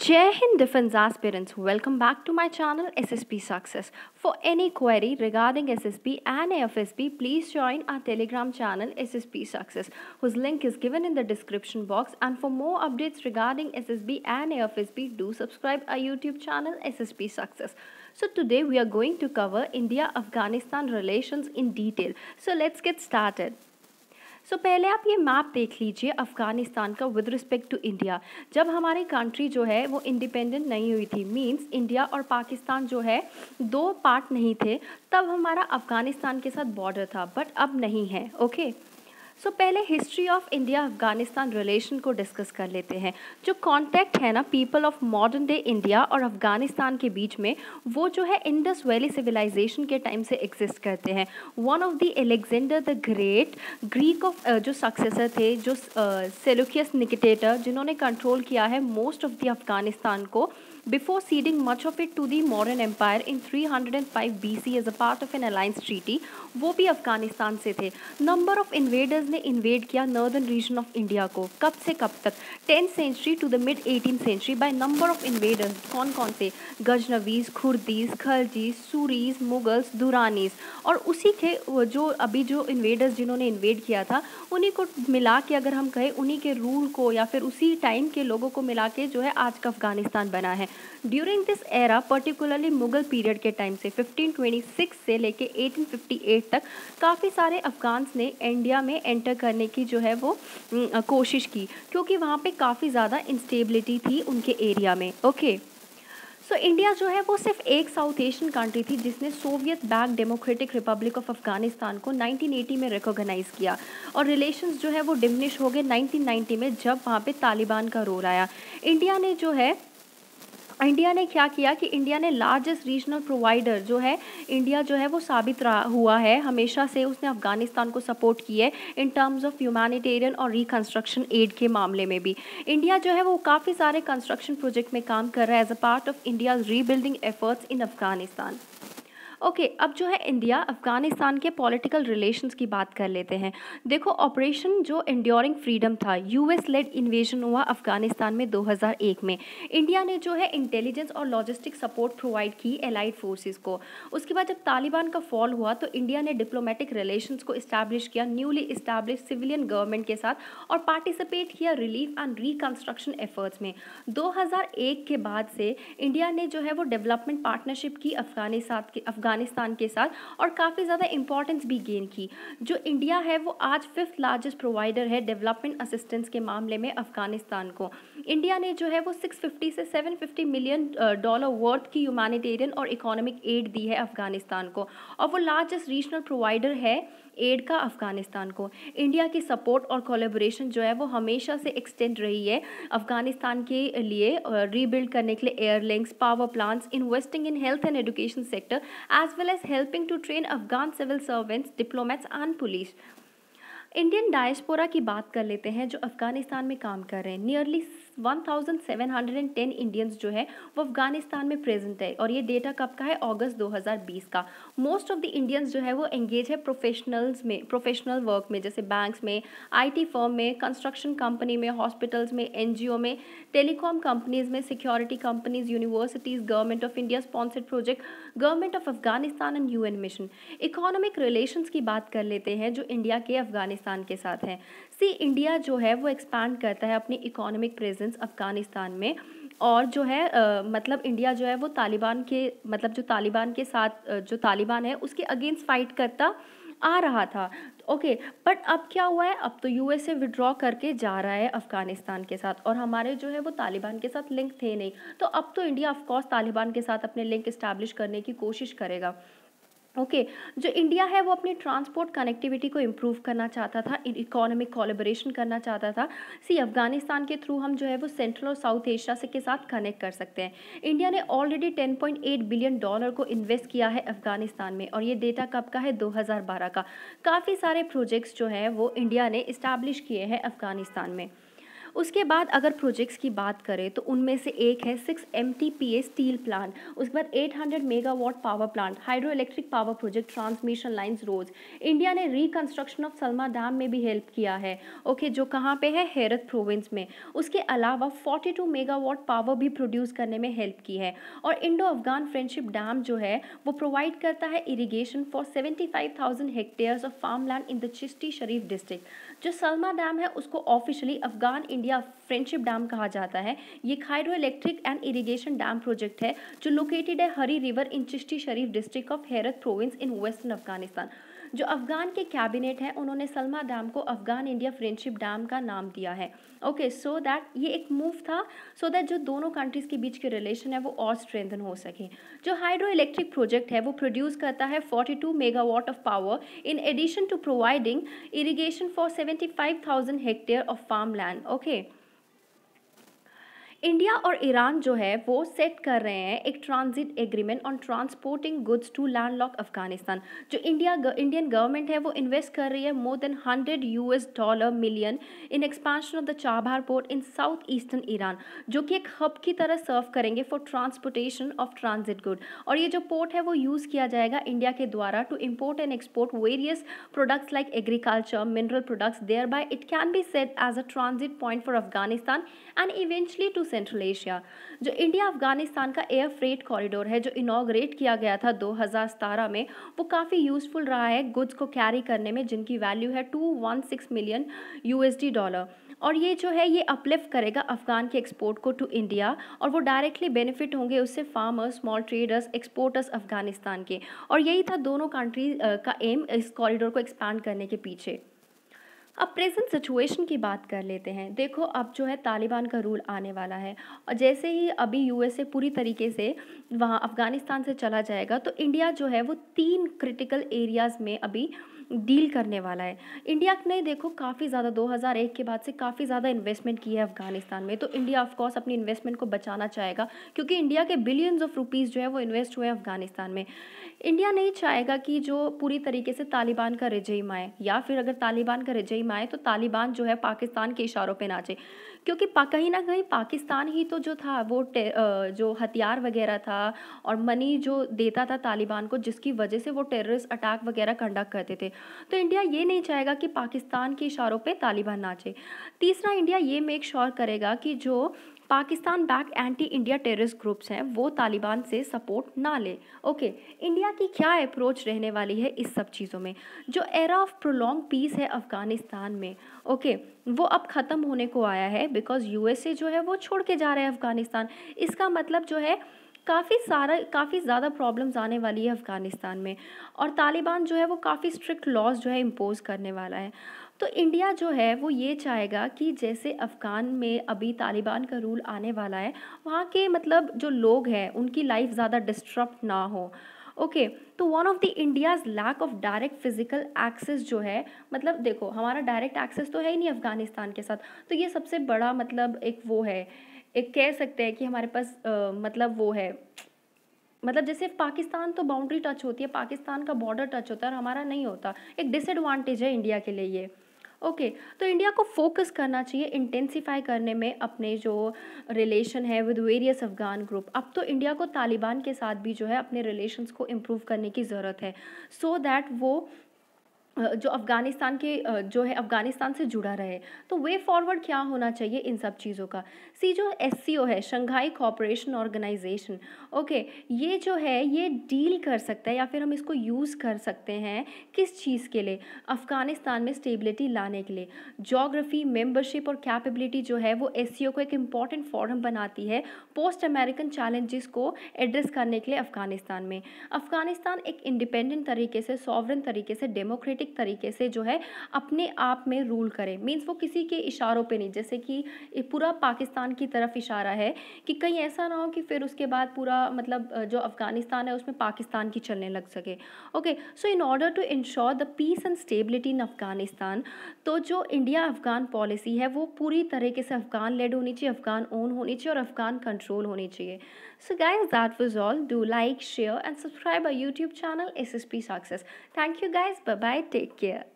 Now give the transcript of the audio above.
Jai Hind Defense aspirants, welcome back to my channel SSP Success. For any query regarding SSP and AFSP, please join our Telegram channel SSP Success, whose link is given in the description box. And for more updates regarding SSB and AFSP, do subscribe our YouTube channel SSP Success. So today we are going to cover India-Afghanistan relations in detail. So let's get started. So so, पहले आप ये map देख लीजिए अफ़गानिस्तान का with respect to India जब हमारी country जो है वो इंडिपेंडेंट नहीं हुई थी मींस इंडिया और पाकिस्तान जो है दो पार्ट नहीं थे तब हमारा अफ़गानिस्तान के साथ बॉर्डर था बट अब नहीं है ओके okay? सो पहले history of India Afghanistan relation को डिस्कस कर लेते हैं जो कॉन्टैक्ट है ना people of modern day India और अफगानिस्तान के बीच में वो जो है इंडस वैली सिविलाइजेशन के टाइम से एग्जिस्ट करते हैं one of the Alexander the great Greek of जो सक्सेसर थे जो सेलुकियस निकटेटर जिन्होंने कंट्रोल किया है मोस्ट ऑफ द अफगानिस्तान को before ceding much of it to the Mauryan empire in 305 BC as a part of an alliance treaty, वो भी अफगानिस्तान से थे नंबर ऑफ इन्वेडर्स ने इन्वेड किया नॉर्दर्न रीजन ऑफ इंडिया को कब से कब तक tenth century to the mid eighteen century by number of invaders कौन कौन से गजनवीज खुर्दीज खलजीज सूरीज मुगल्स दुरानीज और उसी के जो अभी जो इन्वेडर्स जिन्होंने इन्वेड किया था उन्हीं को मिला के अगर हम कहें उन्हीं के रूल को या फिर उसी टाइम के लोगों को मिला के जो है आज का अफगानिस्तान बना है during this era particularly Mughal period के टाइम से 1526 से लेके 1858 तक काफ़ी सारे अफगान्स ने इंडिया में एंटर करने की जो है वो कोशिश की क्योंकि वहाँ पे काफ़ी ज़्यादा इंस्टेबिलिटी थी उनके एरिया में okay okay. So so, India जो है वो सिर्फ एक साउथ एशियन कंट्री थी जिसने Soviet back democratic republic of Afghanistan को 1980 में रिकॉग्नाइज किया और रिलेशंस जो है वो डिमिनिश हो गए 1990 में जब वहाँ पे तालिबान का रोल आया इंडिया ने जो है इंडिया ने क्या किया कि इंडिया ने लार्जेस्ट रीजनल प्रोवाइडर जो है इंडिया जो है वो साबित रहा हुआ है हमेशा से उसने अफगानिस्तान को सपोर्ट की है इन टर्म्स ऑफ ह्यूमैनिटेरियन और रिकन्स्ट्रक्शन एड के मामले में भी इंडिया जो है वो काफ़ी सारे कंस्ट्रक्शन प्रोजेक्ट में काम कर रहा है as a part of India's rebuilding efforts in Afghanistan okay okay, अब जो है इंडिया अफ़गानिस्तान के पॉलिटिकल रिलेशंस की बात कर लेते हैं देखो ऑपरेशन जो इंडियोरिंग फ्रीडम था यूएस लेड इन्वेजन हुआ अफ़गानिस्तान में 2001 में इंडिया ने जो है इंटेलिजेंस और लॉजिस्टिक सपोर्ट प्रोवाइड की एलाइड फोर्सेस को उसके बाद जब तालिबान का फॉल हुआ तो इंडिया ने डिप्लोमेटिक रिलेशंस को इस्टेब्लिश किया न्यूली इस्टेब्लिश सिविलियन गवर्नमेंट के साथ और पार्टिसिपेट किया रिलीफ एंड रिकन्स्ट्रक्शन एफर्ट्स में दो के बाद से इंडिया ने जो है वो डेवलपमेंट पार्टनरशिप की अफ़गानिस्तान के अफगान अफ़गानिस्तान के साथ और काफ़ी ज़्यादा इंपॉर्टेंस भी गेन की जो इंडिया है वो आज फिफ्थ लार्जेस्ट प्रोवाइडर है डेवलपमेंट असिस्टेंस के मामले में अफ़गानिस्तान को इंडिया ने जो है वो 650 से 750 मिलियन डॉलर वर्थ की ह्यूमैनिटेरियन और इकोनॉमिक एड दी है अफगानिस्तान को और वो लार्जेस्ट रीजनल प्रोवाइडर है एड का अफगानिस्तान को इंडिया की सपोर्ट और कोलेबोरेशन जो है वो हमेशा से एक्सटेंड रही है अफगानिस्तान के लिए रीबिल्ड करने के लिए airlinks power plants investing in health and education sector as well as helping to train Afghan civil servants diplomats and police Indian diaspora की बात कर लेते हैं जो अफगानिस्तान में काम कर रहे हैं नियरली 1710 इंडियंस जो है वो अफगानिस्तान में प्रेजेंट है और ये डेटा कब का है अगस्त 2020 का मोस्ट ऑफ द इंडियंस जो है वो एंगेज है प्रोफेशनल्स में प्रोफेशनल वर्क में जैसे बैंक्स में आईटी फर्म में कंस्ट्रक्शन कंपनी में हॉस्पिटल्स में एनजीओ में टेलीकॉम कंपनीज में security companies universities government of India sponsored project government of Afghanistan and U mission economic relation की बात कर लेते हैं जो इंडिया के अफगानिस्तान के साथ हैं से इंडिया जो है वो एक्सपैंड करता है अपनी इकोनॉमिक प्रेजेंस अफ़गानिस्तान में और जो है आ, मतलब इंडिया जो है वो तालिबान के मतलब जो तालिबान के साथ जो तालिबान है उसके अगेंस्ट फाइट करता आ रहा था ओके okay, बट अब क्या हुआ है अब तो यूएसए विड्रॉ करके जा रहा है अफ़गानिस्तान के साथ और हमारे जो है वो तालिबान के साथ लिंक थे नहीं तो अब तो इंडिया कोर्स तालिबान के साथ अपने लिंक इस्टेब्लिश करने की कोशिश करेगा ओके okay. जो इंडिया है वो अपनी ट्रांसपोर्ट कनेक्टिविटी को इम्प्रूव करना चाहता था इकोनॉमिक कोलेबोरेशन करना चाहता था सी अफगानिस्तान के थ्रू हम जो है वो सेंट्रल और साउथ एशिया से के साथ कनेक्ट कर सकते हैं इंडिया ने ऑलरेडी 10.8 बिलियन डॉलर को इन्वेस्ट किया है अफगानिस्तान में और ये डेटा कब का है दो का काफ़ी सारे प्रोजेक्ट्स जो हैं वो इंडिया ने इस्टेब्लिश किए हैं अफगानिस्तान में उसके बाद अगर प्रोजेक्ट्स की बात करें तो उनमें से एक है सिक्स एम स्टील प्लांट उसके बाद 800 megawatt power plant hydro electric power project transmission lines roads India ने रिकन्स्ट्रक्शन ऑफ सलमा डैम में भी हेल्प किया है ओके जो कहाँ पे है हेरत प्रोविंस में उसके अलावा 42 मेगावाट पावर भी प्रोड्यूस करने में हेल्प की है और इंडो अफगान फ्रेंडशिप डैम जो है वो प्रोवाइड करता है irrigation for thousand hectares of farm land in the Chishti Sharif district जो सलमा डैम है उसको ऑफिशियली अफगान इंडिया या फ्रेंडशिप डैम कहा जाता है ये खाइडो electric and irrigation dam project है जो लोकेटेड है Hari river in Chishti Sharif district of Herat province in western Afghanistan जो अफ़गान के कैबिनेट हैं उन्होंने सलमा डैम को अफ़गान इंडिया फ्रेंडशिप डैम का नाम दिया है ओके सो दैट ये एक मूव था सो so दैट जो दोनों कंट्रीज़ के बीच के रिलेशन है वो और स्ट्रेंथन हो सके जो हाइड्रो इलेक्ट्रिक प्रोजेक्ट है वो प्रोड्यूस करता है 42 megawatt of power in addition to providing irrigation for 75,000 hectare of farm land okay okay. India और ईरान जो है वो सेट कर रहे हैं एक transit agreement on transporting goods to land lock Afghanistan जो इंडिया इंडियन गवर्नमेंट है वो इन्वेस्ट कर रही है more than hundred U S dollar million in expansion of the Chabahar port in south eastern Iran जो कि एक हब की तरह सर्व करेंगे for transportation of transit good और ये जो पोर्ट है वो यूज़ किया जाएगा इंडिया के द्वारा to import and export various products like agriculture mineral products thereby it can be set as a transit point for Afghanistan and eventually to central Asia जो इंडिया अफगानिस्तान का एयर फ्रेट कॉरिडोर है जो inaugurate किया गया था दो में वो काफ़ी यूज़फुल रहा है गुड्स को कैरी करने में जिनकी वैल्यू है टू मिलियन यू डॉलर और ये जो है ये अपलिफ्ट करेगा अफगान के एक्सपोर्ट को टू इंडिया और वो डायरेक्टली बेनिफिट होंगे उससे farmers small traders exporters Afghanistan के और यही था दोनों कंट्री का एम इस कॉरिडोर को एक्सपैंड करने के पीछे अब प्रेजेंट सिचुएशन की बात कर लेते हैं देखो अब जो है तालिबान का रूल आने वाला है और जैसे ही अभी यूएसए पूरी तरीके से वहाँ अफ़गानिस्तान से चला जाएगा तो इंडिया जो है वो तीन क्रिटिकल एरियाज़ में अभी डील करने वाला है इंडिया ने देखो काफ़ी ज़्यादा 2001 के बाद से काफ़ी ज़्यादा इन्वेस्टमेंट की है अफगानिस्तान में तो इंडिया ऑफकोर्स अपनी इन्वेस्टमेंट को बचाना चाहेगा क्योंकि इंडिया के बिलियंस ऑफ रुपीज़ जो है वो इन्वेस्ट हुए अफगानिस्तान में इंडिया नहीं चाहेगा कि जो पूरी तरीके से तालिबान का रजयम आए या फिर अगर तालिबान का रजयम आए तो तालिबान जो है पाकिस्तान के इशारों पर नाचे क्योंकि कहीं ना कहीं पाकिस्तान ही तो जो था वो जो हथियार वगैरह था और मनी जो देता था तालिबान को जिसकी वजह से वो टेररिस्ट अटैक वगैरह कंडक्ट करते थे तो इंडिया ये नहीं चाहेगा कि पाकिस्तान के इशारों पर तालिबान नाचे तीसरा इंडिया ये मेक श्योर करेगा कि जो Pakistan back anti India terrorist groups हैं वो तालिबान से सपोर्ट ना ले ओके इंडिया की क्या अप्रोच रहने वाली है इस सब चीज़ों में जो एरा ऑफ प्रोलॉन्ग पीस है अफ़गानिस्तान में ओके वो अब ख़त्म होने को आया है बिकॉज़ यू जो है वो छोड़ के जा रहे हैं अफ़गानिस्तान इसका मतलब जो है काफ़ी सारा काफ़ी ज़्यादा प्रॉब्लम्स आने वाली है अफ़गानिस्तान में और तालिबान जो है वो काफ़ी स्ट्रिक्ट लॉज जो है इम्पोज़ करने वाला है तो इंडिया जो है वो ये चाहेगा कि जैसे अफ़गान में अभी तालिबान का रूल आने वाला है वहाँ के मतलब जो लोग हैं उनकी लाइफ ज़्यादा डिस्टर्ब ना हो ओके okay, तो one of the India's lack of direct physical access जो है मतलब देखो हमारा डायरेक्ट एक्सेस तो है ही नहीं अफ़गानिस्तान के साथ तो ये सबसे बड़ा मतलब एक वो है एक कह सकते हैं कि हमारे पास आ, मतलब वो है मतलब जैसे पाकिस्तान तो बाउंड्री टच होती है पाकिस्तान का बॉर्डर टच होता है और हमारा नहीं होता एक डिसएडवांटेज है इंडिया के लिए ये ओके okay, तो इंडिया को फोकस करना चाहिए इंटेंसीफाई करने में अपने जो रिलेशन है विद वेरियस अफगान ग्रुप अब तो इंडिया को तालिबान के साथ भी जो है अपने रिलेशंस को इम्प्रूव करने की ज़रूरत है सो so दैट वो जो अफ़गानिस्तान के जो है अफ़गानिस्तान से जुड़ा रहे तो वे फॉरवर्ड क्या होना चाहिए इन सब चीज़ों का सी जो एस है शंघाई कॉपरेशन ऑर्गेनाइजेशन ओके ये जो है ये डील कर सकता है या फिर हम इसको यूज़ कर सकते हैं किस चीज़ के लिए अफ़गानिस्तान में स्टेबिलिटी लाने के लिए जोग्राफी मेम्बरशिप और कैपेबिलिटी जो है वो एस को एक इम्पॉर्टेंट फॉरम बनाती है पोस्ट अमेरिकन चैलेंजेस को एड्रेस करने के लिए अफ़गानिस्तान में अफ़गानिस्तान एक इंडिपेंडेंट तरीके से सॉवरन तरीके से डेमोक्रेटिक एक तरीके से जो है अपने आप में रूल करे मीन्स वो किसी के इशारों पे नहीं जैसे कि पूरा पाकिस्तान की तरफ इशारा है कि कहीं ऐसा ना हो कि फिर उसके बाद पूरा मतलब जो अफ़गानिस्तान है उसमें पाकिस्तान की चलने लग सके okay so in order to ensure the peace and stability in Afghanistan तो जो इंडिया अफ़गान पॉलिसी है वो पूरी तरीके से अफ़गान लेड होनी चाहिए अफ़गान ओन होनी चाहिए और अफ़गान कंट्रोल होनी चाहिए so guys that was all do like share and subscribe our YouTube channel S S P success thank you guys bye bye Take care.